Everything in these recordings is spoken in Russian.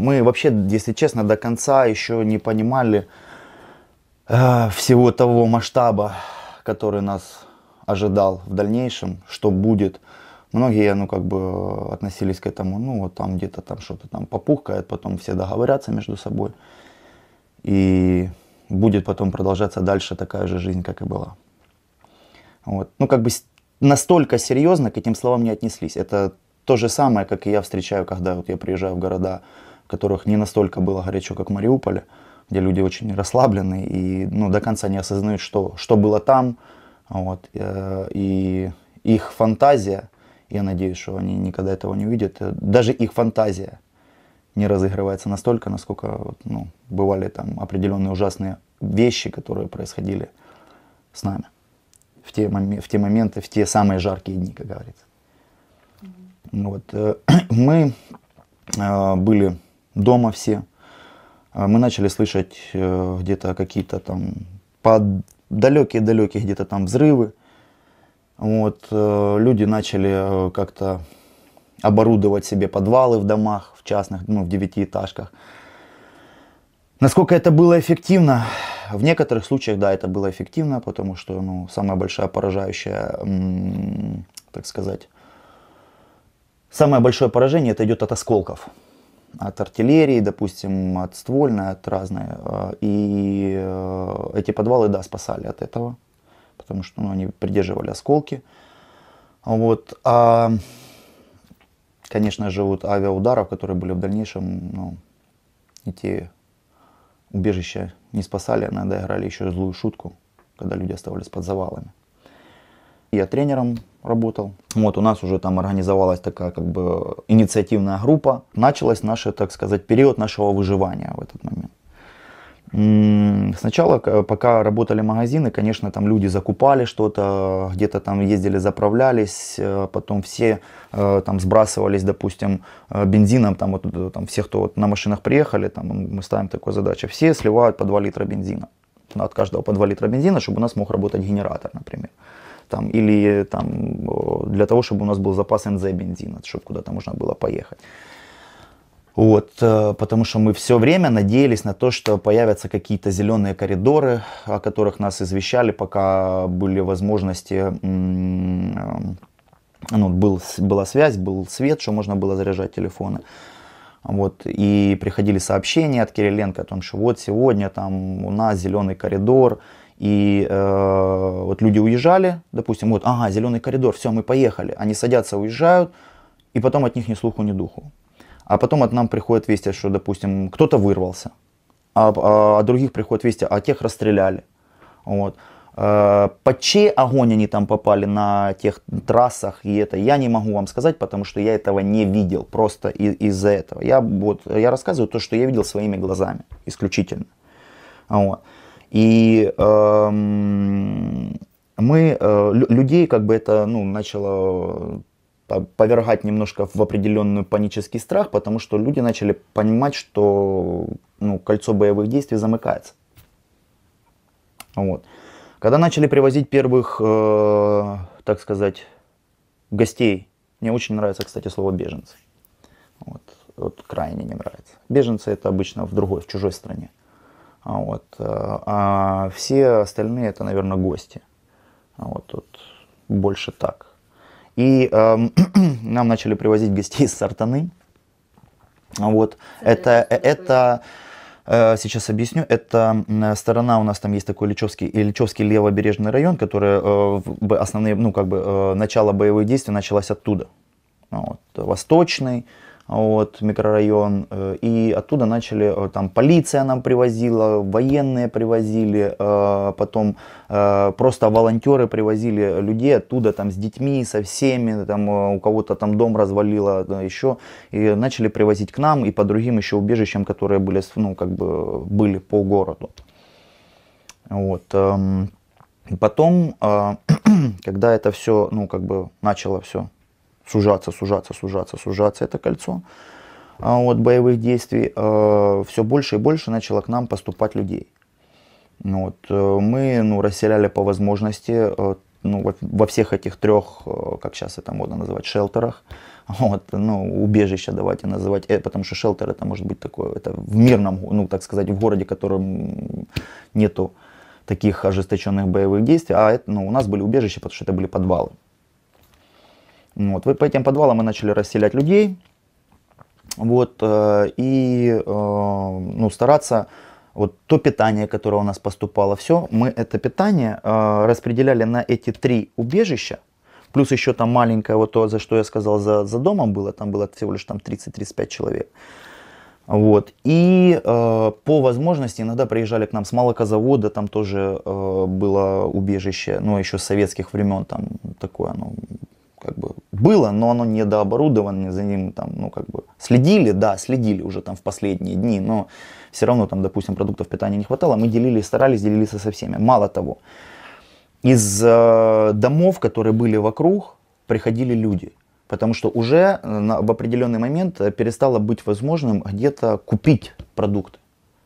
Мы вообще, если честно, до конца еще не понимали э, всего того масштаба, который нас ожидал в дальнейшем, что будет. Многие, ну, как бы относились к этому, ну, вот там где-то там что-то там попухкает, потом все договорятся между собой. И будет потом продолжаться дальше такая же жизнь, как и была. Вот. Ну, как бы настолько серьезно к этим словам не отнеслись. Это то же самое, как и я встречаю, когда вот я приезжаю в города, которых не настолько было горячо, как в Мариуполе, где люди очень расслаблены и ну, до конца не осознают, что, что было там. Вот. Э, и их фантазия, я надеюсь, что они никогда этого не увидят, э, даже их фантазия не разыгрывается настолько, насколько ну, бывали там определенные ужасные вещи, которые происходили с нами в те, мом- в те моменты, в те самые жаркие дни, как говорится. Вот. Э, мы были дома все. А мы начали слышать э, где-то какие-то там далекие-далекие где-то там взрывы. Вот, э, люди начали э, как-то оборудовать себе подвалы в домах, в частных, ну, в девятиэтажках. Насколько это было эффективно? В некоторых случаях, да, это было эффективно, потому что, ну, самая большая поражающая, так сказать, самое большое поражение это идет от осколков от артиллерии, допустим, от ствольной, от разной. Э, и э, эти подвалы, да, спасали от этого, потому что ну, они придерживали осколки. Вот. А, конечно же, вот авиаударов, которые были в дальнейшем, ну, эти убежища не спасали, иногда играли еще злую шутку, когда люди оставались под завалами я тренером работал. Вот у нас уже там организовалась такая как бы инициативная группа. Началась наш, так сказать, период нашего выживания в этот момент. Сначала, пока работали магазины, конечно, там люди закупали что-то, где-то там ездили, заправлялись, э, потом все э, там сбрасывались, допустим, э, бензином, там вот там все, кто вот на машинах приехали, там мы ставим такую задачу, все сливают по 2 литра бензина, от каждого по 2 литра бензина, чтобы у нас мог работать генератор, например там, или там, для того, чтобы у нас был запас НЗ бензина, чтобы куда-то можно было поехать. Вот, э, потому что мы все время надеялись на то, что появятся какие-то зеленые коридоры, о которых нас извещали, пока были возможности, э, ну, был, была связь, был свет, что можно было заряжать телефоны. Вот, и приходили сообщения от Кириленко о том, что вот сегодня там у нас зеленый коридор, и э, вот люди уезжали, допустим, вот, ага, зеленый коридор, все, мы поехали. Они садятся, уезжают, и потом от них ни слуху, ни духу. А потом от нам приходят вести, что, допустим, кто-то вырвался, а, а от других приходит вести, а тех расстреляли. Вот. Э, под чей огонь они там попали на тех трассах и это, я не могу вам сказать, потому что я этого не видел просто из-за этого. Я, вот, я рассказываю то, что я видел своими глазами исключительно. Вот. И эм, мы, э, людей как бы это ну, начало э, повергать немножко в определенный панический страх, потому что люди начали понимать, что ну, кольцо боевых действий замыкается. Вот. Когда начали привозить первых, э, так сказать, гостей, мне очень нравится, кстати, слово беженцы. Вот, вот крайне не нравится. Беженцы это обычно в другой, в чужой стране. А вот. Э, а все остальные это, наверное, гости. А вот тут больше так. И э, нам начали привозить гостей из Сартаны. А вот. Это, э, это, э, сейчас объясню. Это сторона у нас там есть такой Личевский, Личевский левобережный район, который э, основные, ну как бы э, начало боевых действий началось оттуда. Вот. Восточный, вот, микрорайон. Э, и оттуда начали, э, там полиция нам привозила, военные привозили, э, потом просто волонтеры привозили людей оттуда, там с детьми, со всеми, там у кого-то там дом развалило да, еще. И начали привозить к нам и по другим еще убежищам, которые были, ну, как бы были по городу. Вот. Эм, потом, когда это все, ну, как бы начало все сужаться, сужаться, сужаться, сужаться это кольцо а от боевых действий, э, все больше и больше начало к нам поступать людей. Ну вот. Э, мы ну, расселяли по возможности э, ну, во всех этих трех, как сейчас это модно называть, шелтерах, вот, ну, убежища давайте называть, потому что шелтер это может быть такое, это в мирном, ну, так сказать, в городе, в котором нету таких ожесточенных боевых действий, а это, ну, у нас были убежища, потому что это были подвалы. Вот, по этим подвалам мы начали расселять людей, вот, э, и э, ну, стараться вот то питание, которое у нас поступало, все, мы это питание э, распределяли на эти три убежища, плюс еще там маленькое, вот то, за что я сказал, за, за домом было, там было всего лишь там 30-35 человек. Вот. И э, по возможности иногда приезжали к нам с молокозавода, там тоже э, было убежище, ну, еще с советских времен, там такое, ну, как бы было, но оно недооборудовано, за ним там, ну, как бы следили, да, следили уже там в последние дни, но все равно там, допустим, продуктов питания не хватало, мы делились, старались делиться со всеми. Мало того, из э, домов, которые были вокруг, приходили люди, потому что уже э, на, в определенный момент э, перестало быть возможным где-то купить продукты.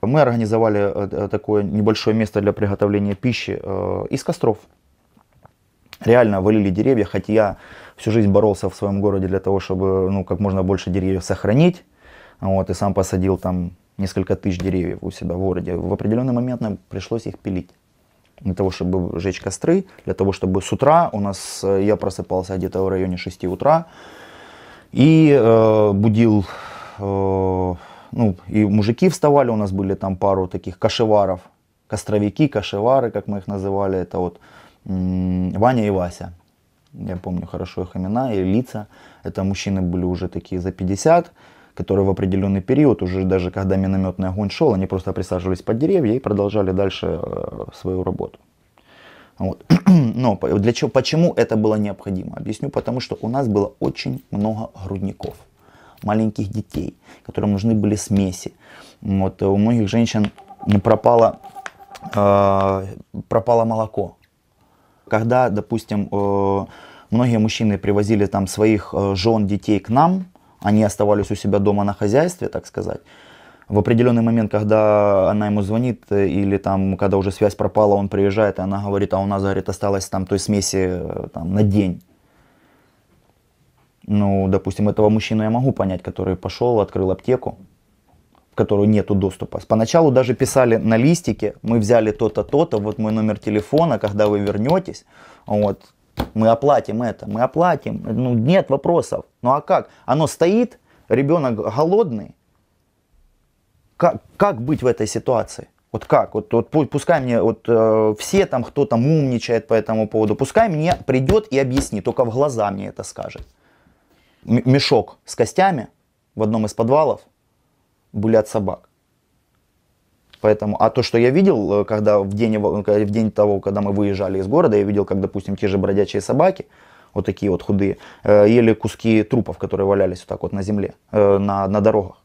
Мы организовали э, такое небольшое место для приготовления пищи э, из костров реально валили деревья, хотя я всю жизнь боролся в своем городе для того, чтобы ну, как можно больше деревьев сохранить. Вот, и сам посадил там несколько тысяч деревьев у себя в городе. В определенный момент нам пришлось их пилить. Для того, чтобы жечь костры, для того, чтобы с утра у нас, э, я просыпался где-то в районе 6 утра и э, будил, э, ну, и мужики вставали, у нас были там пару таких кашеваров, костровики, кашевары, как мы их называли, это вот Ваня и Вася. Я помню хорошо их имена и лица. Это мужчины были уже такие за 50, которые в определенный период, уже даже когда минометный огонь шел, они просто присаживались под деревья и продолжали дальше э, свою работу. Вот. Но для чего, почему это было необходимо? Объясню, потому что у нас было очень много грудников, маленьких детей, которым нужны были смеси. Вот э, у многих женщин пропало, э, пропало молоко когда, допустим, э, многие мужчины привозили там своих э, жен, детей к нам, они оставались у себя дома на хозяйстве, так сказать, в определенный момент, когда она ему звонит, э, или там, когда уже связь пропала, он приезжает, и она говорит, а у нас, говорит, осталось там той смеси там, на день. Ну, допустим, этого мужчину я могу понять, который пошел, открыл аптеку, которую нету доступа. Поначалу даже писали на листике, мы взяли то-то, то-то, вот мой номер телефона, когда вы вернетесь, вот, мы оплатим это, мы оплатим, ну, нет вопросов. Ну а как? Оно стоит, ребенок голодный, как, как быть в этой ситуации? Вот как? Вот, вот пускай мне, вот э, все там, кто там умничает по этому поводу, пускай мне придет и объяснит, только в глаза мне это скажет. М мешок с костями в одном из подвалов – были от собак. Поэтому, а то, что я видел, э, когда в день, э, в день того, когда мы выезжали из города, я видел, как, допустим, те же бродячие собаки, вот такие вот худые, э, ели куски трупов, которые валялись вот так вот на земле, на, на дорогах,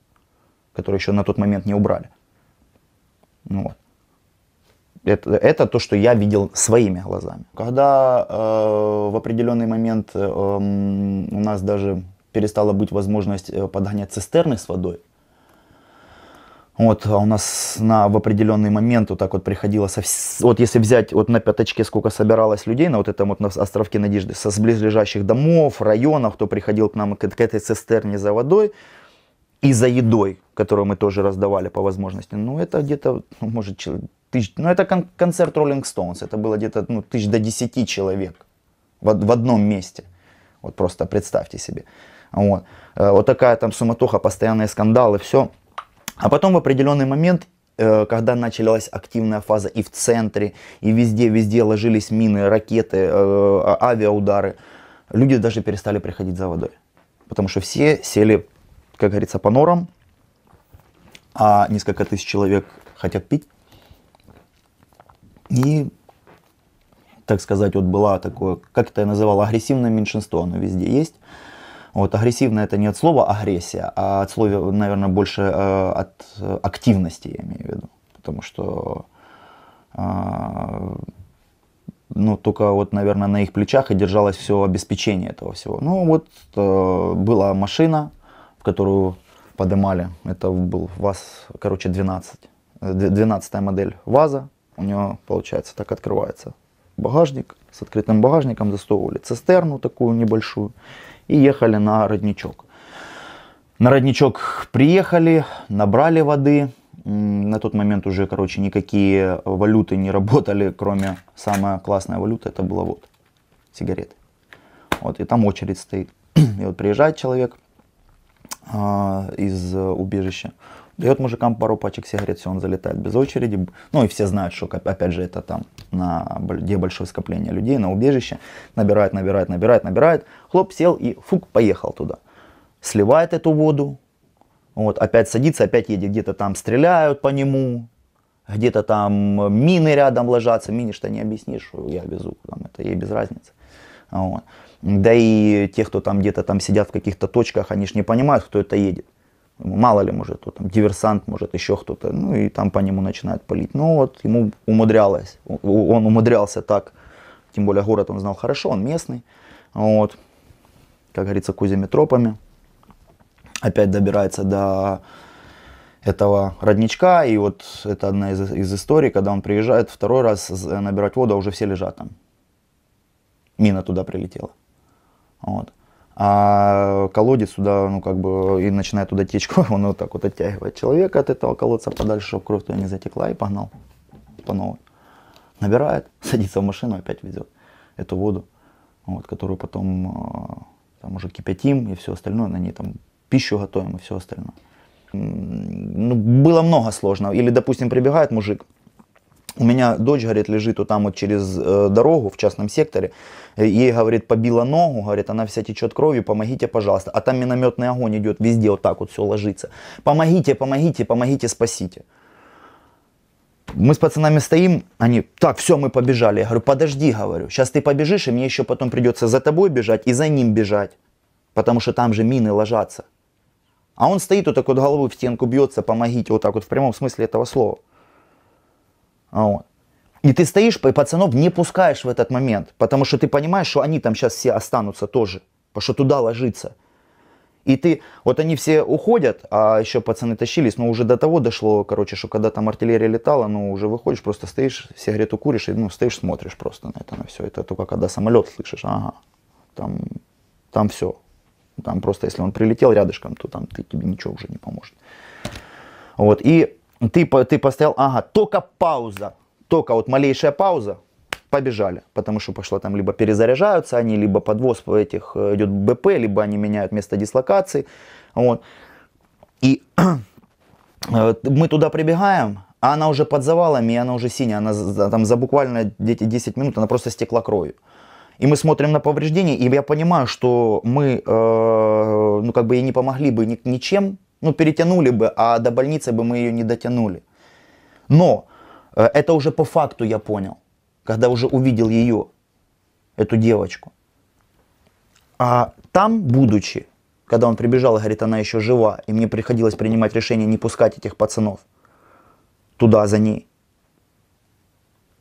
которые еще на тот момент не убрали. Ну, вот. Это, это то, что я видел своими глазами. Когда э, в определенный момент э, у нас даже перестала быть возможность подгонять цистерны с водой, вот, а у нас на, в определенный момент вот так вот приходило, со, вот если взять вот на пяточке, сколько собиралось людей, на вот этом вот на островке Надежды, со близлежащих домов, районов, кто приходил к нам к, к этой цистерне за водой и за едой, которую мы тоже раздавали по возможности. Ну, это где-то, ну, может, тысяч, ну, это кон концерт Rolling Stones, это было где-то, ну, тысяч до десяти человек в, в одном месте. Вот просто представьте себе. Вот, э, вот такая там суматоха, постоянные скандалы, все – а потом в определенный момент э, когда началась активная фаза и в центре, и везде-везде ложились мины, ракеты, э, а, авиаудары, люди даже перестали приходить за водой. Потому что все сели, как говорится, по норам, а несколько тысяч человек хотят пить. И, так сказать, вот была такое, как это я называл, агрессивное меньшинство, оно везде есть. Вот, агрессивно это не от слова агрессия, а от слова, наверное, больше э, от э, активности, я имею в виду. Потому что, э, ну, только вот, наверное, на их плечах и держалось все обеспечение этого всего. Ну, вот э, была машина, в которую поднимали, это был ВАЗ, короче, 12, 12 модель ВАЗа, у нее получается, так открывается багажник, с открытым багажником засовывали цистерну такую небольшую, и ехали на родничок. На родничок приехали, набрали воды. На тот момент уже, короче, никакие валюты не работали, кроме самая классная валюта, это была вот сигареты. Вот, и там очередь стоит. И вот приезжает человек а, э, из убежища, дает мужикам пару пачек сигарет, все, он залетает без очереди. Ну и все знают, что, опять же, это там, на, где большое скопление людей, на убежище. Набирает, набирает, набирает, набирает. Хлоп, сел и фук, поехал туда. Сливает эту воду. Вот, опять садится, опять едет, где-то там стреляют по нему, где-то там мины рядом ложатся. Мине что не объяснишь, я везу, там, это ей без разницы. Вот. Да и те, кто там где-то там сидят в каких-то точках, они же не понимают, кто это едет мало ли, может, кто там, диверсант, может, еще кто-то, ну, и там по нему начинают палить. Но ну, вот ему умудрялось, он умудрялся так, тем более город он знал хорошо, он местный, вот, как говорится, кузями тропами. Опять добирается до этого родничка, и вот это одна из, из историй, когда он приезжает второй раз набирать воду, а уже все лежат там. Мина туда прилетела. Вот. А колодец сюда, ну, как бы, и начинает туда течку, он вот так вот оттягивает человека от этого колодца подальше, чтобы кровь туда не затекла, и погнал по новой. Набирает, садится в машину, опять везет эту воду, вот, которую потом а, там уже кипятим и все остальное, на ней там пищу готовим и все остальное. Ну, было много сложного. Или, допустим, прибегает мужик, у меня дочь, говорит, лежит вот там вот через э, дорогу в частном секторе. Э, ей, говорит, побила ногу, говорит, она вся течет кровью, помогите, пожалуйста. А там минометный огонь идет, везде вот так вот все ложится. Помогите, помогите, помогите, спасите. Мы с пацанами стоим, они, так, все, мы побежали. Я говорю, подожди, говорю, сейчас ты побежишь, и мне еще потом придется за тобой бежать и за ним бежать. Потому что там же мины ложатся. А он стоит вот так вот головой в стенку бьется, помогите, вот так вот в прямом смысле этого слова. А, вот. И ты стоишь, и пацанов не пускаешь в этот момент, потому что ты понимаешь, что они там сейчас все останутся тоже, потому что туда ложится. И ты, вот они все уходят, а еще пацаны тащились, но уже до того дошло, короче, что когда там артиллерия летала, ну уже выходишь, просто стоишь, сигарету куришь, и ну стоишь, смотришь просто на это, на все. Это только когда самолет слышишь, ага, там, там все. Там просто если он прилетел рядышком, то там ты, тебе ничего уже не поможет. Вот, и ты, ты поставил, ага, только пауза, только вот малейшая пауза, побежали, потому что пошло там либо перезаряжаются они, либо подвоз этих э, идет БП, либо они меняют место дислокации, вот. И э, мы туда прибегаем, а она уже под завалами, и она уже синяя, она там за буквально 10 минут, она просто стекла кровью. И мы смотрим на повреждения, и я понимаю, что мы, э, ну, как бы и не помогли бы ничем, ну, перетянули бы, а до больницы бы мы ее не дотянули. Но э, это уже по факту я понял, когда уже увидел ее, эту девочку. А там, будучи, когда он прибежал и говорит, она еще жива, и мне приходилось принимать решение не пускать этих пацанов туда за ней.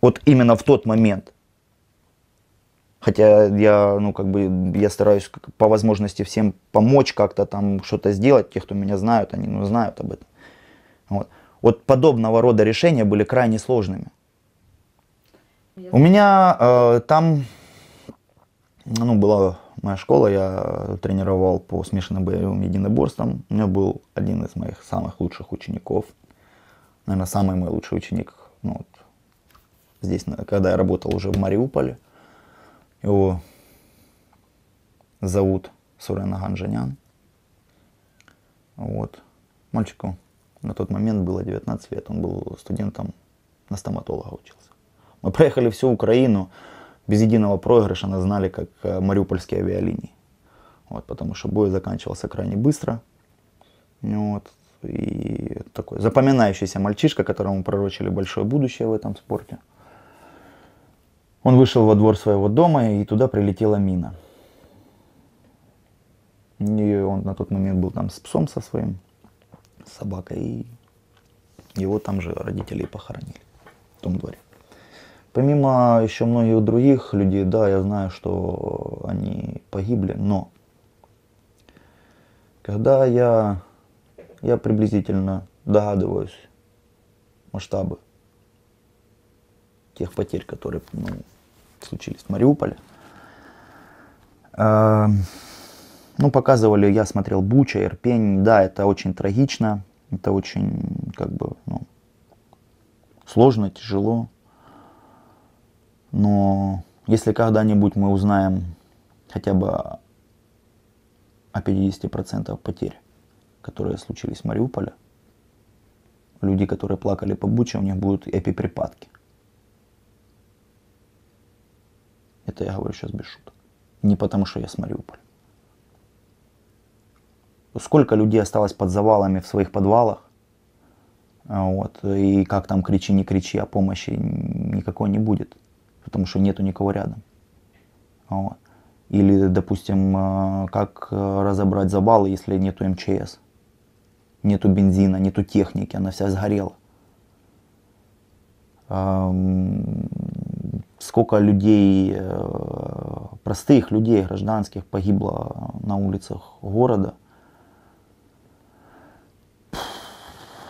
Вот именно в тот момент – Хотя я, ну, как бы, я стараюсь по возможности всем помочь как-то там что-то сделать. Те, кто меня знают, они, ну, знают об этом. Вот. вот подобного рода решения были крайне сложными. Я... У меня э, там, ну, была моя школа, я тренировал по смешанным боевым единоборствам. У меня был один из моих самых лучших учеников. Наверное, самый мой лучший ученик, ну, вот, здесь, когда я работал уже в Мариуполе. Его зовут Сурена Ганжанян. Вот. Мальчику на тот момент было 19 лет, он был студентом, на стоматолога учился. Мы проехали всю Украину без единого проигрыша, нас знали как э, мариупольские авиалинии. Вот, потому что бой заканчивался крайне быстро. Ну вот, и такой запоминающийся мальчишка, которому пророчили большое будущее в этом спорте. Он вышел во двор своего дома, и туда прилетела мина. И он на тот момент был там с псом со своим, с собакой, и его там же родители похоронили, в том дворе. Помимо еще многих других людей, да, я знаю, что они погибли, но когда я, я приблизительно догадываюсь масштабы тех потерь, которые ну, случились в Мариуполе. Эм, ну, показывали, я смотрел Буча, Ирпень, да, это очень трагично, это очень, как бы, ну, сложно, тяжело. Но если когда-нибудь мы узнаем хотя бы о 50% потерь, которые случились в Мариуполе, люди, которые плакали по Буче, у них будут эпиприпадки. Это я говорю сейчас без шуток. Не потому, что я с Мариуполя. Сколько людей осталось под завалами в своих подвалах, а, вот, и как там кричи, не кричи, а помощи никакой не будет, потому что нету никого рядом. А, вот. Или, допустим, а, как разобрать завалы, если нету МЧС, нету бензина, нету техники, она вся сгорела сколько людей, э, простых людей, гражданских погибло на улицах города.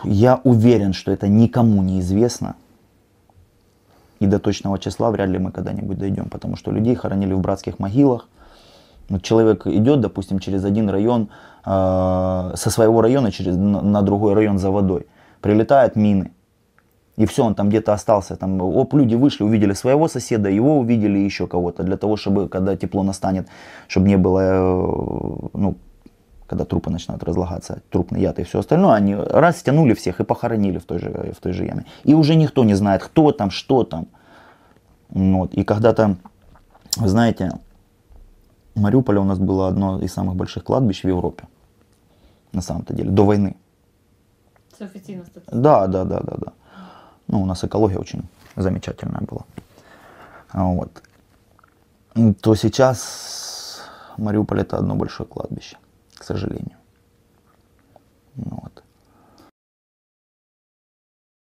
Я уверен, что это никому не известно. И до точного числа вряд ли мы когда-нибудь дойдем, потому что людей хоронили в братских могилах. Вот человек идет, допустим, через один район, э, со своего района через, на, на другой район за водой. Прилетают мины и все, он там где-то остался. Там, оп, люди вышли, увидели своего соседа, его увидели, еще кого-то, для того, чтобы, когда тепло настанет, чтобы не было, э, ну, когда трупы начинают разлагаться, трупный яд и все остальное, они раз стянули всех и похоронили в той же, в той же яме. И уже никто не знает, кто там, что там. Вот. И когда-то, вы знаете, Мариуполе у нас было одно из самых больших кладбищ в Европе, на самом-то деле, до войны. Все официально. Да, да, да, да, да. Ну, у нас экология очень замечательная была. Вот. То сейчас Мариуполь это одно большое кладбище, к сожалению. Вот.